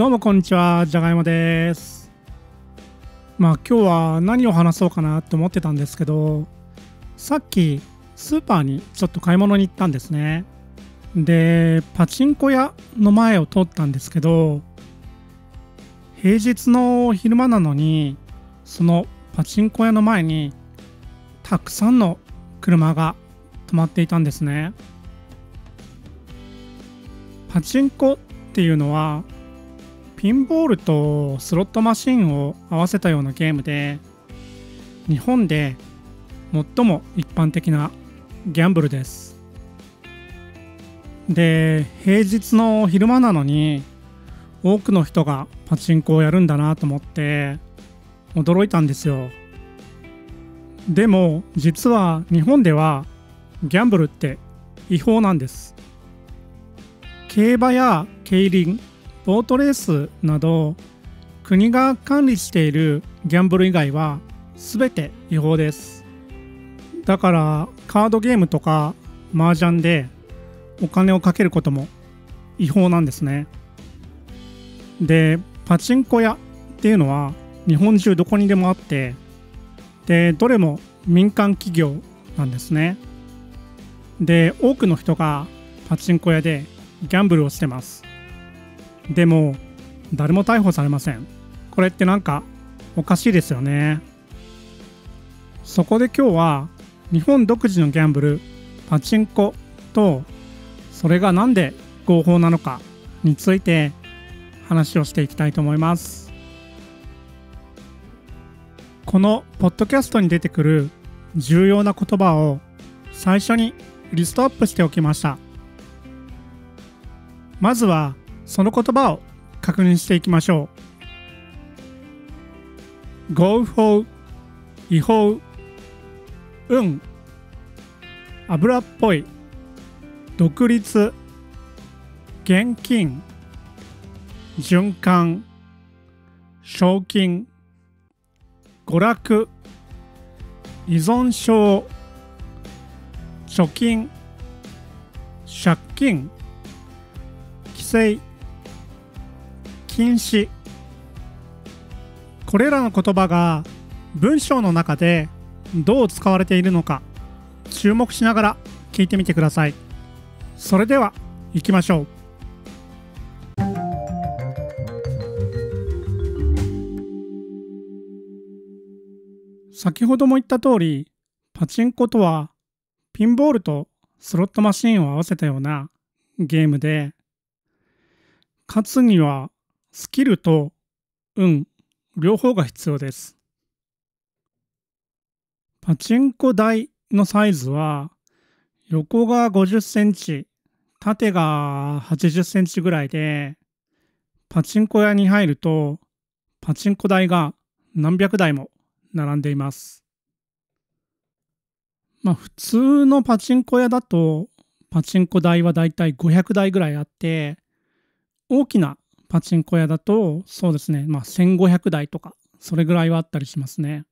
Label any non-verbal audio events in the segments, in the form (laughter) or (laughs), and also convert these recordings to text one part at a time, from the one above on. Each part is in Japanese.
どうもこんにちはじゃがいもですまあ今日は何を話そうかなと思ってたんですけどさっきスーパーにちょっと買い物に行ったんですねでパチンコ屋の前を通ったんですけど平日の昼間なのにそのパチンコ屋の前にたくさんの車が止まっていたんですねパチンコっていうのはピンボールとスロットマシンを合わせたようなゲームで日本で最も一般的なギャンブルですで平日の昼間なのに多くの人がパチンコをやるんだなと思って驚いたんですよでも実は日本ではギャンブルって違法なんです競馬や競輪ボートレースなど国が管理しているギャンブル以外は全て違法ですだからカードゲームとか麻雀でお金をかけることも違法なんですねでパチンコ屋っていうのは日本中どこにでもあってでどれも民間企業なんですねで多くの人がパチンコ屋でギャンブルをしてますでも誰も逮捕されませんこれって何かおかしいですよねそこで今日は日本独自のギャンブルパチンコとそれが何で合法なのかについて話をしていきたいと思いますこのポッドキャストに出てくる重要な言葉を最初にリストアップしておきましたまずはその言葉を確認していきましょう合法違法運油っぽい独立現金循環賞金娯楽依存症貯金借金規制禁止これらの言葉が文章の中でどう使われているのか注目しながら聞いてみてくださいそれでは行きましょう先ほども言った通りパチンコとはピンボールとスロットマシンを合わせたようなゲームで勝つにはスキルと運、両方が必要です。パチンコ台のサイズは、横が50センチ、縦が80センチぐらいで、パチンコ屋に入ると、パチンコ台が何百台も並んでいます。まあ普通のパチンコ屋だと、パチンコ台はだいたい500台ぐらいあって、大きなパチンコ屋だと、そうですね、まあ1500台とか、それぐらいはあったりしますね。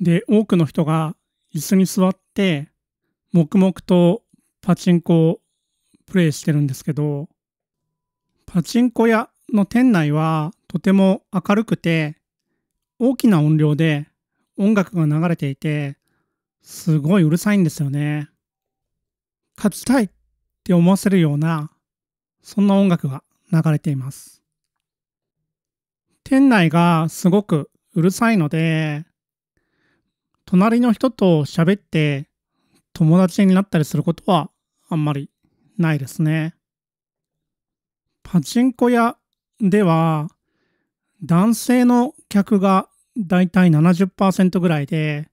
で、多くの人が椅子に座って、黙々とパチンコをプレイしてるんですけど、パチンコ屋の店内はとても明るくて、大きな音量で音楽が流れていて、すごいうるさいんですよね。勝ちたいって思わせるような、そんな音楽が流れています。店内がすごくうるさいので、隣の人と喋って友達になったりすることはあんまりないですね。パチンコ屋では男性の客がだいたい70%ぐらいで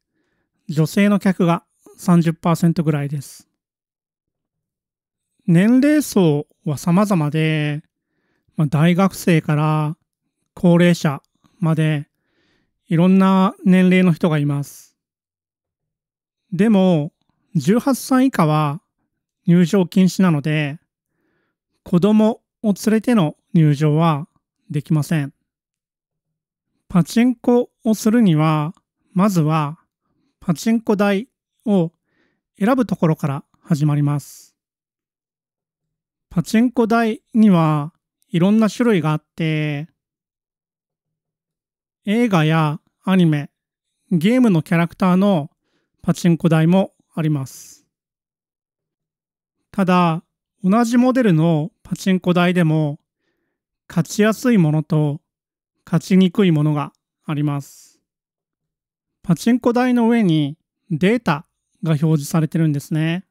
女性の客が30%ぐらいです。年齢層は様々でまあ、大学生から高齢者までいろんな年齢の人がいます。でも、18歳以下は入場禁止なので、子供を連れての入場はできません。パチンコをするには、まずはパチンコ台を選ぶところから始まります。パチンコ台にはいろんな種類があって、映画やアニメ、ゲームのキャラクターのパチンコ台もあります。ただ、同じモデルのパチンコ台でも、勝ちやすいものと勝ちにくいものがあります。パチンコ台の上にデータが表示されてるんですね。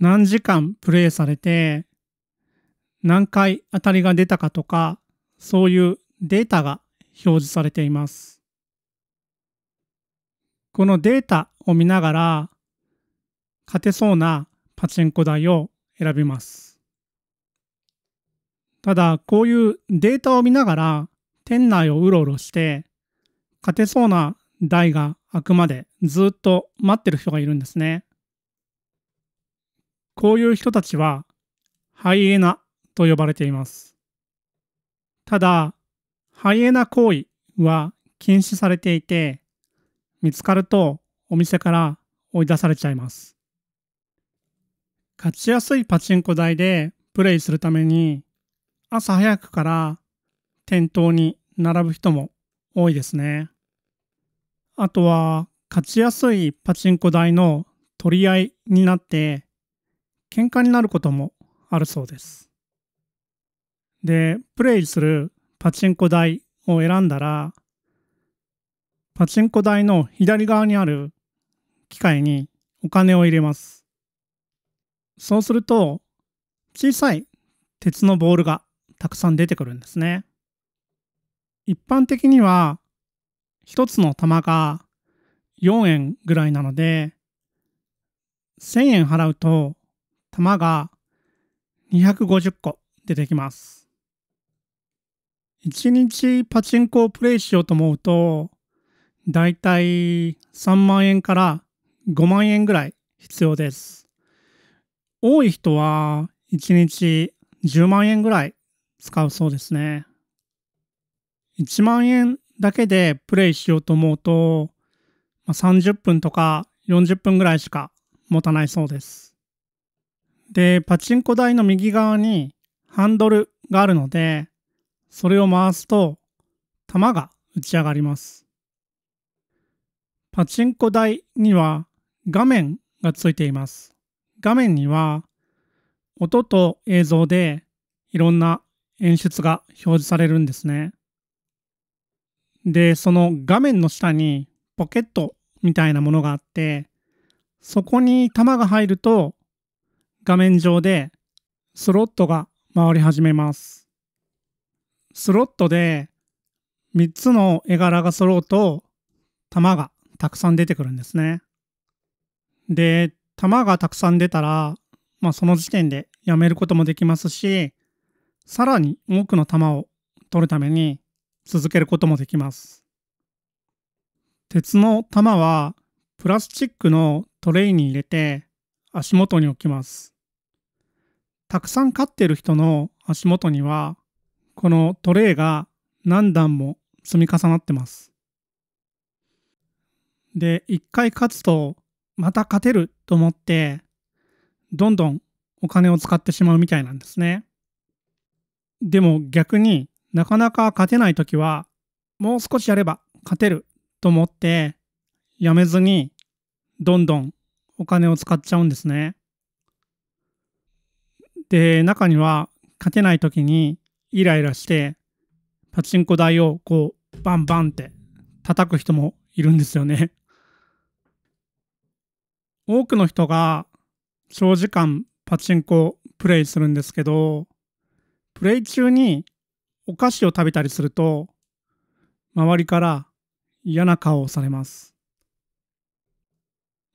何時間プレイされて何回当たりが出たかとか、そういうデータが表示されています。このデータを見ながら、勝てそうなパチンコ台を選びます。ただ、こういうデータを見ながら、店内をうろうろして、勝てそうな台が開くまでずっと待ってる人がいるんですね。こういう人たちは、ハイエナと呼ばれています。ただ、ハイエナ行為は禁止されていて、見つかるとお店から追い出されちゃいます。勝ちやすいパチンコ台でプレイするために、朝早くから店頭に並ぶ人も多いですね。あとは、勝ちやすいパチンコ台の取り合いになって、喧嘩になることもあるそうです。で、プレイするパチンコ台を選んだら、パチンコ台の左側にある機械にお金を入れます。そうすると、小さい鉄のボールがたくさん出てくるんですね。一般的には、1つの玉が4円ぐらいなので、1000円払うと、玉が250個出てきます。1日パチンコをプレイしようと思うと、だいたい3万円から5万円ぐらい必要です。多い人は1日10万円ぐらい使うそうですね。1万円だけでプレイしようと思うと、まあ、30分とか40分ぐらいしか持たないそうです。で、パチンコ台の右側にハンドルがあるので、それを回すと玉が打ち上がります。パチンコ台には画面がついています。画面には音と映像でいろんな演出が表示されるんですね。で、その画面の下にポケットみたいなものがあって、そこに球が入ると画面上でスロットが回り始めます。スロットで3つの絵柄が揃うと玉がたくさん出てくるんですね。で、玉がたくさん出たら、まあ、その時点でやめることもできますし、さらに多くの玉を取るために続けることもできます。鉄の玉はプラスチックのトレイに入れて足元に置きます。たくさん飼っている人の足元にはこのトレイが何段も積み重なってます。で、一回勝つとまた勝てると思って、どんどんお金を使ってしまうみたいなんですね。でも逆になかなか勝てない時は、もう少しやれば勝てると思って、やめずにどんどんお金を使っちゃうんですね。で、中には勝てない時にイライラしてパチンコ台をこうバンバンって叩く人もいるんですよね (laughs) 多くの人が長時間パチンコプレイするんですけどプレイ中にお菓子を食べたりすると周りから嫌な顔をされます。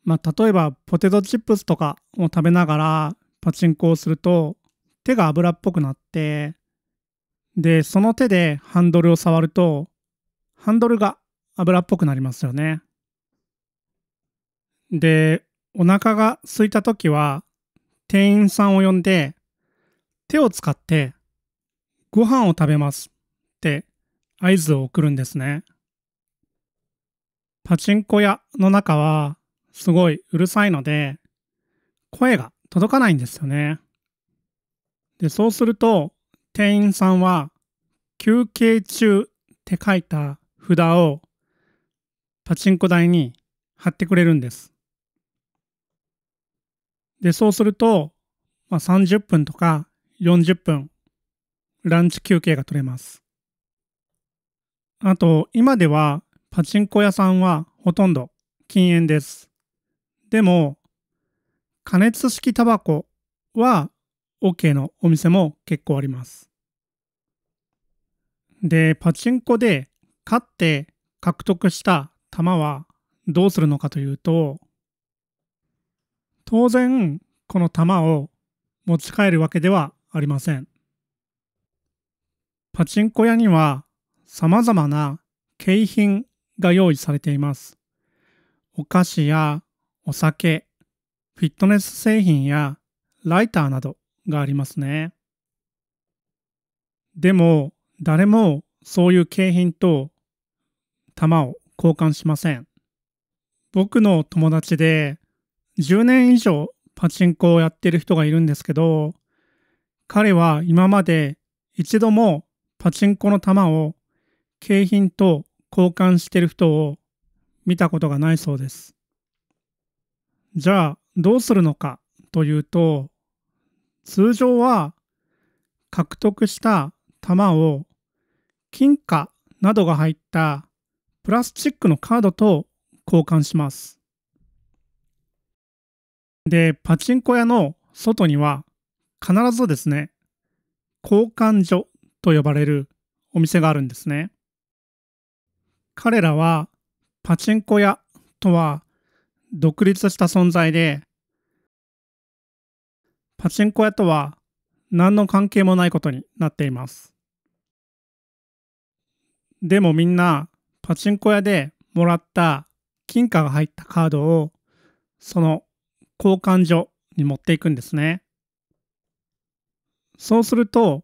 まあ、例えばポテトチップスとかを食べながらパチンコをすると手が油っぽくなってで、その手でハンドルを触ると、ハンドルが油っぽくなりますよね。で、お腹が空いた時は、店員さんを呼んで、手を使ってご飯を食べますって合図を送るんですね。パチンコ屋の中はすごいうるさいので声が届かないんですよね。で、そうすると店員さんは休憩中って書いた札をパチンコ台に貼ってくれるんです。で、そうすると、まあ、30分とか40分、ランチ休憩が取れます。あと、今ではパチンコ屋さんはほとんど禁煙です。でも、加熱式タバコは OK のお店も結構あります。で、パチンコで勝って獲得した玉はどうするのかというと、当然、この玉を持ち帰るわけではありません。パチンコ屋には様々な景品が用意されています。お菓子やお酒、フィットネス製品やライターなど。がありますね。でも、誰もそういう景品と玉を交換しません。僕の友達で10年以上パチンコをやってる人がいるんですけど、彼は今まで一度もパチンコの玉を景品と交換してる人を見たことがないそうです。じゃあどうするのかというと、通常は獲得した玉を金貨などが入ったプラスチックのカードと交換します。で、パチンコ屋の外には必ずですね、交換所と呼ばれるお店があるんですね。彼らはパチンコ屋とは独立した存在でパチンコ屋とは何の関係もないことになっています。でもみんなパチンコ屋でもらった金貨が入ったカードをその交換所に持っていくんですね。そうすると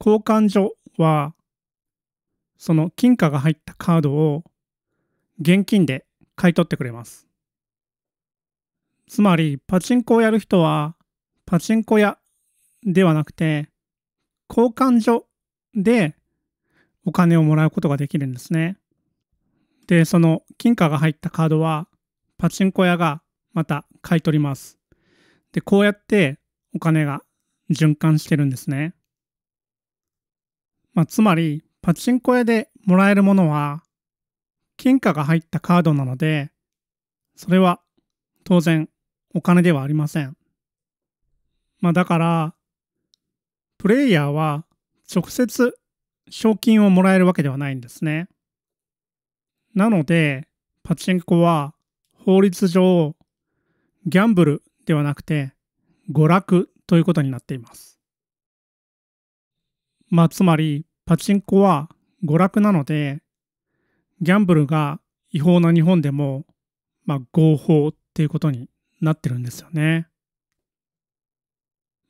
交換所はその金貨が入ったカードを現金で買い取ってくれます。つまりパチンコをやる人はパチンコ屋ではなくて、交換所でお金をもらうことができるんですね。で、その金貨が入ったカードは、パチンコ屋がまた買い取ります。で、こうやってお金が循環してるんですね。まあ、つまり、パチンコ屋でもらえるものは、金貨が入ったカードなので、それは当然お金ではありません。まあだから、プレイヤーは直接賞金をもらえるわけではないんですね。なので、パチンコは法律上、ギャンブルではなくて、娯楽ということになっています。まあつまり、パチンコは娯楽なので、ギャンブルが違法な日本でも、まあ合法っていうことになってるんですよね。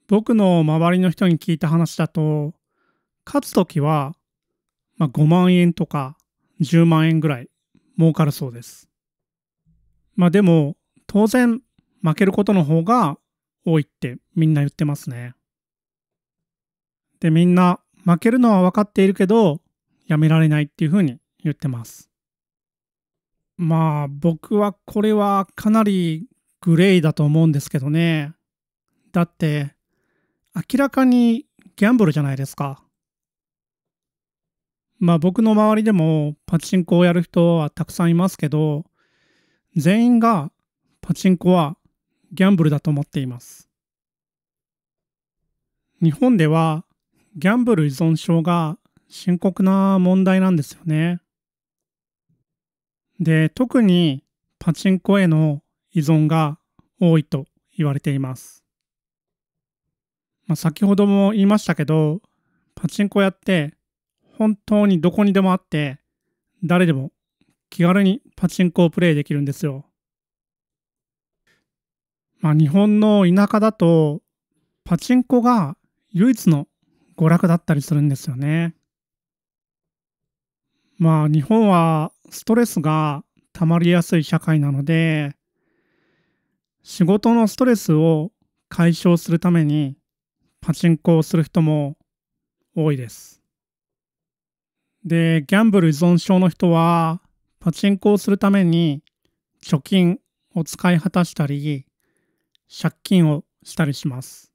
僕の周りの人に聞いた話だと、勝つときは、まあ、5万円とか10万円ぐらい儲かるそうです。まあでも、当然負けることの方が多いってみんな言ってますね。で、みんな負けるのは分かっているけど、やめられないっていうふうに言ってます。まあ僕はこれはかなりグレーだと思うんですけどね。だって明らかにギャンブルじゃないですか。まあ僕の周りでもパチンコをやる人はたくさんいますけど、全員がパチンコはギャンブルだと思っています。日本ではギャンブル依存症が深刻な問題なんですよね。で、特にパチンコへの依存が多いと言われています。まあ、先ほども言いましたけど、パチンコ屋って本当にどこにでもあって、誰でも気軽にパチンコをプレイできるんですよ。まあ日本の田舎だと、パチンコが唯一の娯楽だったりするんですよね。まあ日本はストレスが溜まりやすい社会なので、仕事のストレスを解消するためにパチンコをする人も多いです。で、ギャンブル依存症の人は、パチンコをするために貯金を使い果たしたり、借金をしたりします。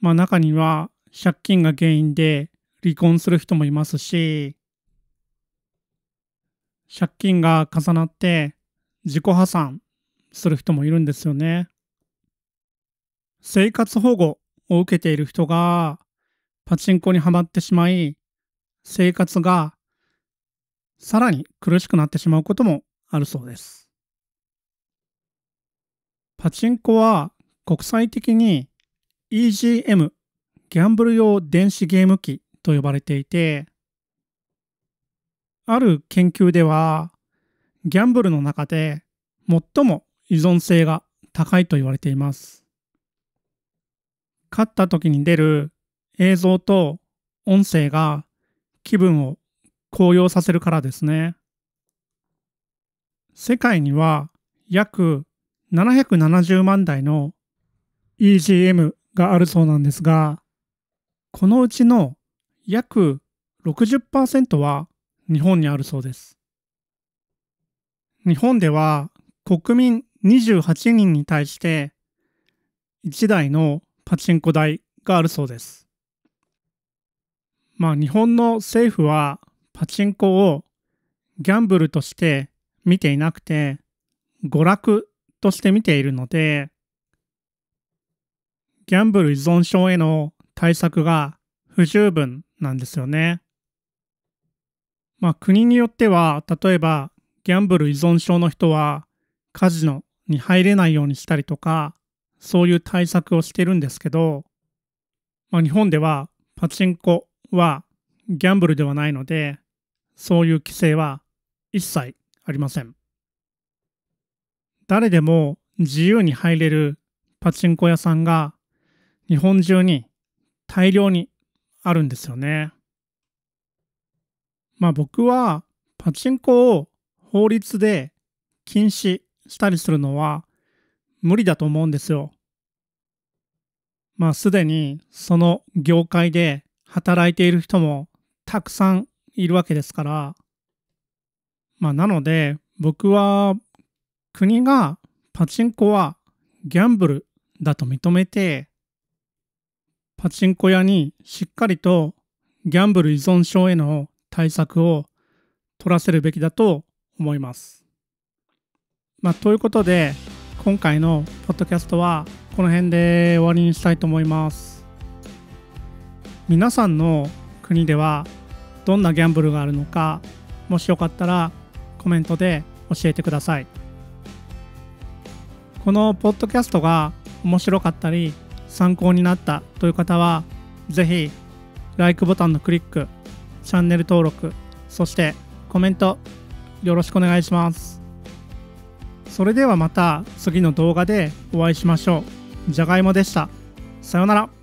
まあ中には借金が原因で離婚する人もいますし、借金が重なって自己破産する人もいるんですよね。生活保護を受けている人がパチンコにはまってしまい、生活がさらに苦しくなってしまうこともあるそうです。パチンコは国際的に EGM、ギャンブル用電子ゲーム機と呼ばれていて、ある研究では、ギャンブルの中で最も依存性が高いと言われています。勝った時に出る映像と音声が気分を高揚させるからですね。世界には約770万台の EGM があるそうなんですが、このうちの約60%は日本にあるそうです。日本では国民28人に対して1台のパチンコ台があるそうです。まあ日本の政府はパチンコをギャンブルとして見ていなくて娯楽として見ているのでギャンブル依存症への対策が不十分なんですよね。まあ国によっては例えばギャンブル依存症の人はカジノに入れないようにしたりとかそういう対策をしてるんですけど、まあ、日本ではパチンコはギャンブルではないので、そういう規制は一切ありません。誰でも自由に入れるパチンコ屋さんが日本中に大量にあるんですよね。まあ僕はパチンコを法律で禁止したりするのは無理だと思うんですよ。まあすでにその業界で働いている人もたくさんいるわけですから、まあなので僕は国がパチンコはギャンブルだと認めて、パチンコ屋にしっかりとギャンブル依存症への対策を取らせるべきだと思います。まあ、ということで、今回のポッドキャストはこの辺で終わりにしたいと思います皆さんの国ではどんなギャンブルがあるのかもしよかったらコメントで教えてくださいこのポッドキャストが面白かったり参考になったという方は是非 LIKE ボタンのクリックチャンネル登録そしてコメントよろしくお願いしますそれではまた次の動画でお会いしましょう。じゃがいもでした。さようなら。